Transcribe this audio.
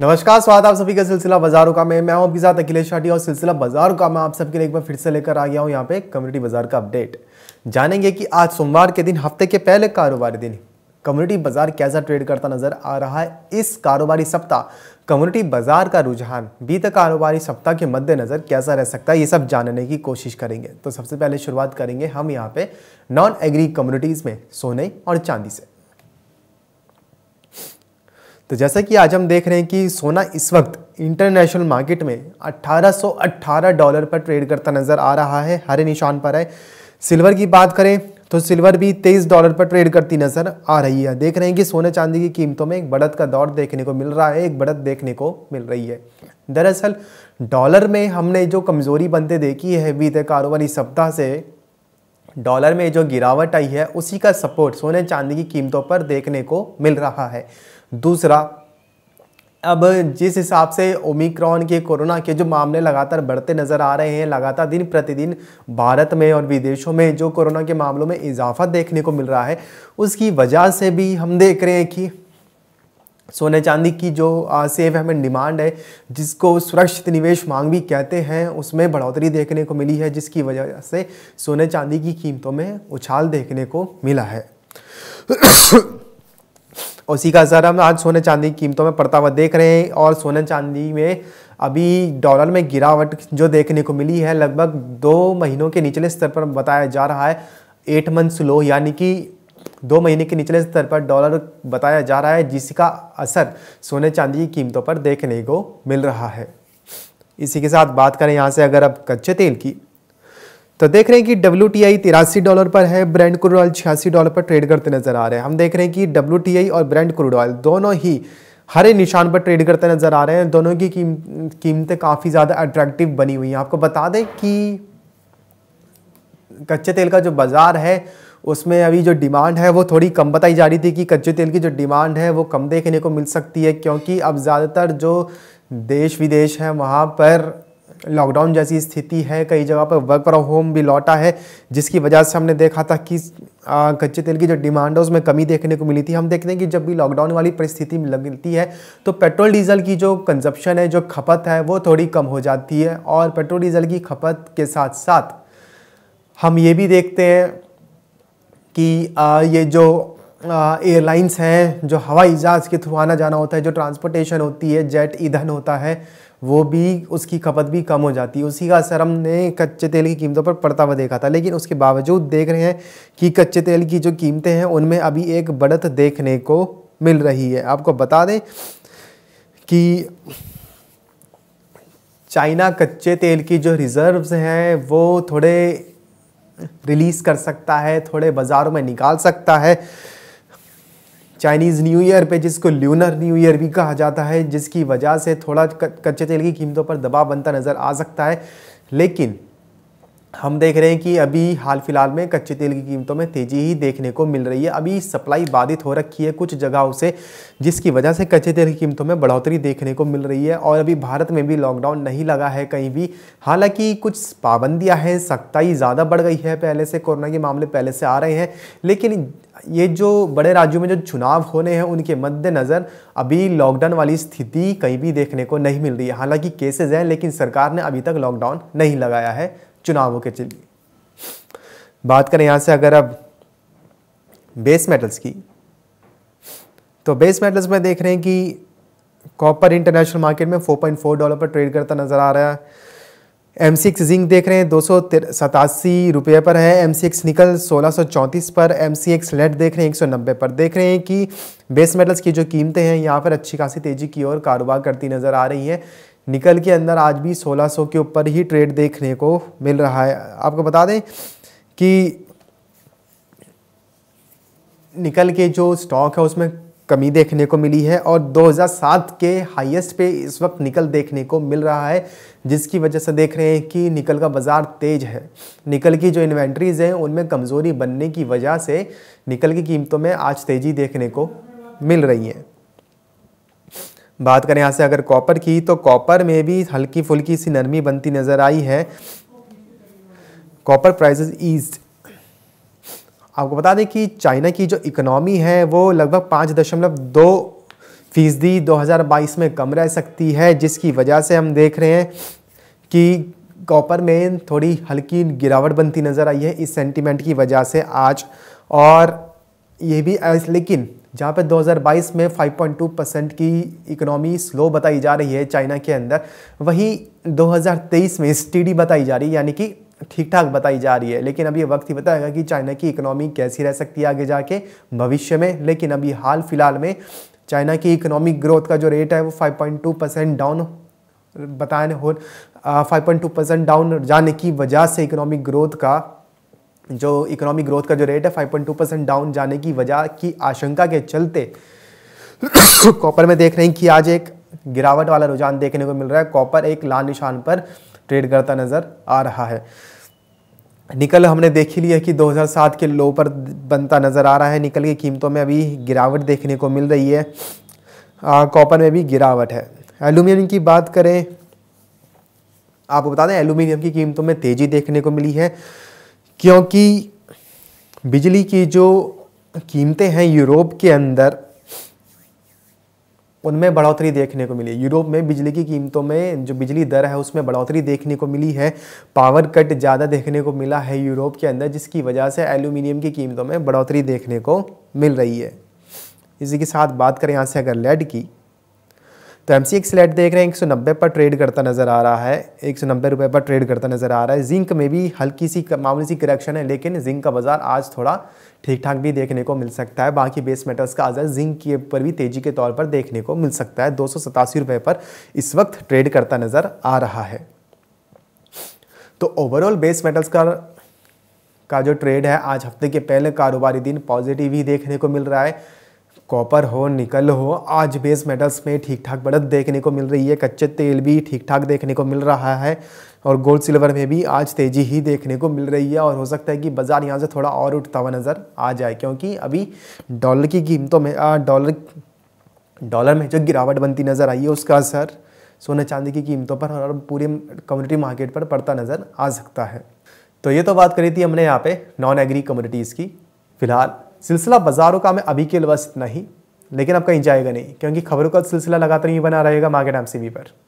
नमस्कार स्वागत आप सभी का सिलसिला बाजारों का मैं मैं हूं आपके साथ अखिलेश शाठी और सिलसिला बाजारों का मैं आप सबके लिए एक बार फिर से लेकर आ गया हूं यहां पे कम्युनिटी बाजार का अपडेट जानेंगे कि आज सोमवार के दिन हफ्ते के पहले कारोबारी दिन कम्युनिटी बाजार कैसा ट्रेड करता नजर आ रहा है इस कारोबारी सप्ताह कम्युनिटी बाजार का रुझान बीत कारोबारी सप्ताह के मद्देनजर कैसा रह सकता है ये सब जानने की कोशिश करेंगे तो सबसे पहले शुरुआत करेंगे हम यहाँ पे नॉन एग्री कम्युनिटीज में सोने और चांदी से तो जैसा कि आज हम देख रहे हैं कि सोना इस वक्त इंटरनेशनल मार्केट में 1818 डॉलर पर ट्रेड करता नज़र आ रहा है हरे निशान पर है सिल्वर की बात करें तो सिल्वर भी 23 डॉलर पर ट्रेड करती नज़र आ रही है देख रहे हैं कि सोने चांदी की कीमतों में एक बढ़त का दौर देखने को मिल रहा है एक बढ़त देखने को मिल रही है दरअसल डॉलर में हमने जो कमज़ोरी बनते देखी है बीते कारोबारी सप्ताह से डॉलर में जो गिरावट आई है उसी का सपोर्ट सोने चांदी की कीमतों पर देखने को मिल रहा है दूसरा अब जिस हिसाब से ओमिक्रॉन के कोरोना के जो मामले लगातार बढ़ते नज़र आ रहे हैं लगातार दिन प्रतिदिन भारत में और विदेशों में जो कोरोना के मामलों में इजाफा देखने को मिल रहा है उसकी वजह से भी हम देख रहे हैं कि सोने चांदी की जो सेव हमें डिमांड है जिसको सुरक्षित निवेश मांग भी कहते हैं उसमें बढ़ोतरी देखने को मिली है जिसकी वजह से सोने चांदी की कीमतों में उछाल देखने को मिला है उसी का असर हम आज सोने चांदी की कीमतों में पड़ता हुआ देख रहे हैं और सोने चांदी में अभी डॉलर में गिरावट जो देखने को मिली है लगभग दो महीनों के निचले स्तर पर बताया जा रहा है एट मंथ स्लो यानी कि दो महीने के निचले स्तर पर डॉलर बताया जा रहा है जिसका असर सोने चांदी की कीमतों पर देखने को मिल रहा है इसी के साथ बात करें यहाँ से अगर अब कच्चे तेल की तो देख रहे हैं कि डब्ल्यू टी आई तिरासी डॉलर पर है ब्रांड क्रूड ऑयल छियासी डॉलर पर ट्रेड करते नजर आ रहे हैं हम देख रहे हैं कि डब्ल्यू टी आई और ब्रांड क्रूड ऑयल दोनों ही हरे निशान पर ट्रेड करते नजर आ रहे हैं दोनों की कीमतें काफ़ी ज़्यादा अट्रैक्टिव बनी हुई हैं आपको बता दें कि कच्चे तेल का जो बाज़ार है उसमें अभी जो डिमांड है वो थोड़ी कम बताई जा रही थी कि कच्चे तेल की जो डिमांड है वो कम देखने को मिल सकती है क्योंकि अब ज़्यादातर जो देश विदेश हैं वहाँ पर लॉकडाउन जैसी स्थिति है कई जगह पर वर्क फ्रॉम होम भी लौटा है जिसकी वजह से हमने देखा था कि कच्चे तेल की जो डिमांड है उसमें कमी देखने को मिली थी हम देखते हैं कि जब भी लॉकडाउन वाली परिस्थिति लगती है तो पेट्रोल डीजल की जो कंजप्शन है जो खपत है वो थोड़ी कम हो जाती है और पेट्रोल डीजल की खपत के साथ साथ हम ये भी देखते हैं कि ये जो एयरलाइंस हैं जो हवाई जहाज़ के थ्रू आना जाना होता है जो ट्रांसपोर्टेशन होती है जेट ईंधन होता है वो भी उसकी खपत भी कम हो जाती है उसी का असर हमने कच्चे तेल की कीमतों पर पड़ता हुआ देखा था लेकिन उसके बावजूद देख रहे हैं कि कच्चे तेल की जो कीमतें हैं उनमें अभी एक बढ़त देखने को मिल रही है आपको बता दें कि चाइना कच्चे तेल की जो रिज़र्व्स हैं वो थोड़े रिलीज़ कर सकता है थोड़े बाज़ारों में निकाल सकता है चाइनीज़ न्यू ईयर पे जिसको ल्यूनर न्यू ईयर भी कहा जाता है जिसकी वजह से थोड़ा कच्चे तेल की कीमतों पर दबाव बनता नज़र आ सकता है लेकिन हम देख रहे हैं कि अभी हाल फिलहाल में कच्चे तेल की कीमतों में तेज़ी ही देखने को मिल रही है अभी सप्लाई बाधित हो रखी है कुछ जगहों से जिसकी वजह से कच्चे तेल की कीमतों में बढ़ोतरी देखने को मिल रही है और अभी भारत में भी लॉकडाउन नहीं लगा है कहीं भी हालांकि कुछ पाबंदियां हैं सख्ताई ज़्यादा बढ़ गई है पहले से कोरोना के मामले पहले से आ रहे हैं लेकिन ये जो बड़े राज्यों में जो चुनाव होने हैं उनके मद्देनज़र अभी लॉकडाउन वाली स्थिति कहीं भी देखने को नहीं मिल रही है हालांकि केसेज हैं लेकिन सरकार ने अभी तक लॉकडाउन नहीं लगाया है चुनावों के लिए बात करें यहाँ से अगर अब बेस मेटल्स की तो बेस मेटल्स में देख रहे हैं कि कॉपर इंटरनेशनल मार्केट में 4.4 डॉलर पर ट्रेड करता नज़र आ रहा है एम सिक्स जिंक देख रहे हैं दो सौ सतासी रुपये पर है एम सिक्स निकल सोलह सौ चौंतीस पर एम सी एक्स लेट देख रहे हैं एक सौ नब्बे पर देख रहे हैं कि बेस मेटल्स की जो कीमतें हैं यहाँ पर अच्छी खासी तेज़ी की ओर कारोबार करती नज़र आ रही है निकल के अंदर आज भी 1600 के ऊपर ही ट्रेड देखने को मिल रहा है आपको बता दें कि निकल के जो स्टॉक है उसमें कमी देखने को मिली है और 2007 के हाईएस्ट पे इस वक्त निकल देखने को मिल रहा है जिसकी वजह से देख रहे हैं कि निकल का बाज़ार तेज है निकल की जो इन्वेंट्रीज़ हैं उनमें कमज़ोरी बनने की वजह से निकल की कीमतों में आज तेज़ी देखने को मिल रही है बात करें यहाँ से अगर कॉपर की तो कॉपर में भी हल्की फुल्की सी नरमी बनती नज़र आई है कॉपर प्राइजेज ईज आपको बता दें कि चाइना की जो इकोनॉमी है वो लगभग पाँच दशमलव दो फीसदी बाईस में कम रह सकती है जिसकी वजह से हम देख रहे हैं कि कॉपर में थोड़ी हल्की गिरावट बनती नज़र आई है इस सेंटीमेंट की वजह से आज और ये भी लेकिन जहाँ पे 2022 में 5.2 परसेंट की इकोनॉमी स्लो बताई जा रही है चाइना के अंदर वही 2023 में स्टीडी बताई जा रही है यानी कि ठीक ठाक बताई जा रही है लेकिन अभी ये वक्त ही बताएगा कि चाइना की इकोनॉमी कैसी रह सकती है आगे जाके भविष्य में लेकिन अभी हाल फिलहाल में चाइना की इकोनॉमिक ग्रोथ का जो रेट है वो 5.2 परसेंट डाउन बताने हो टू परसेंट डाउन जाने की वजह से इकोनॉमिक ग्रोथ का जो इकोनॉमिक ग्रोथ का जो रेट है 5.2 परसेंट डाउन जाने की वजह की आशंका के चलते कॉपर में देख रहे हैं कि आज एक गिरावट वाला रुझान देखने को मिल रहा है कॉपर एक लाल निशान पर ट्रेड करता नज़र आ रहा है निकल हमने देख ही लिया कि 2007 के लो पर बनता नज़र आ रहा है निकल की कीमतों में अभी गिरावट देखने को मिल रही है कॉपर में भी गिरावट है एलुमिनियम की बात करें आपको बता दें एलुमिनियम की कीमतों में तेज़ी देखने को मिली है क्योंकि बिजली की जो कीमतें हैं यूरोप के अंदर उनमें बढ़ोतरी देखने को मिली यूरोप में बिजली की कीमतों में जो बिजली दर है उसमें बढ़ोतरी देखने को मिली है पावर कट ज़्यादा देखने को मिला है यूरोप के अंदर जिसकी वजह से एल्यूमिनियम की कीमतों में बढ़ोतरी देखने को मिल रही है इसी के साथ बात करें यहाँ से अगर लेड की तो एम स्लैट देख रहे हैं एक सौ नब्बे पर ट्रेड करता नज़र आ रहा है एक सौ नब्बे रुपए पर ट्रेड करता नज़र आ रहा है जिंक में भी हल्की सी मामूली सी करेक्शन है लेकिन जिंक का बाज़ार आज थोड़ा ठीक ठाक भी देखने को मिल सकता है बाकी बेस मेटल्स का आज जिंक के ऊपर भी तेज़ी के तौर पर देखने को मिल सकता है दो रुपए पर इस वक्त ट्रेड करता नज़र आ रहा है तो ओवरऑल बेस मेटल्स का का जो ट्रेड है आज हफ्ते के पहले कारोबारी दिन पॉजिटिव ही देखने को मिल रहा है कॉपर हो निकल हो आज बेस मेटल्स में ठीक ठाक बढ़त देखने को मिल रही है कच्चे तेल भी ठीक ठाक देखने को मिल रहा है और गोल्ड सिल्वर में भी आज तेज़ी ही देखने को मिल रही है और हो सकता है कि बाज़ार यहाँ से थोड़ा और उठता हुआ नज़र आ जाए क्योंकि अभी डॉलर की कीमतों में डॉलर डॉलर में जो गिरावट बनती नज़र आई है उसका असर सोने चांदी की कीमतों पर और पूरे कम्युनिटी मार्केट पर पड़ता नज़र आ सकता है तो ये तो बात करी थी हमने यहाँ पे नॉन एग्री कम्युनिटीज़ की फ़िलहाल सिलसिला बाज़ारों का मैं अभी के लिए बस इतना ही लेकिन अब कहीं जाएगा नहीं क्योंकि खबरों का सिलसिला लगातार ही बना रहेगा मार्केट एम पर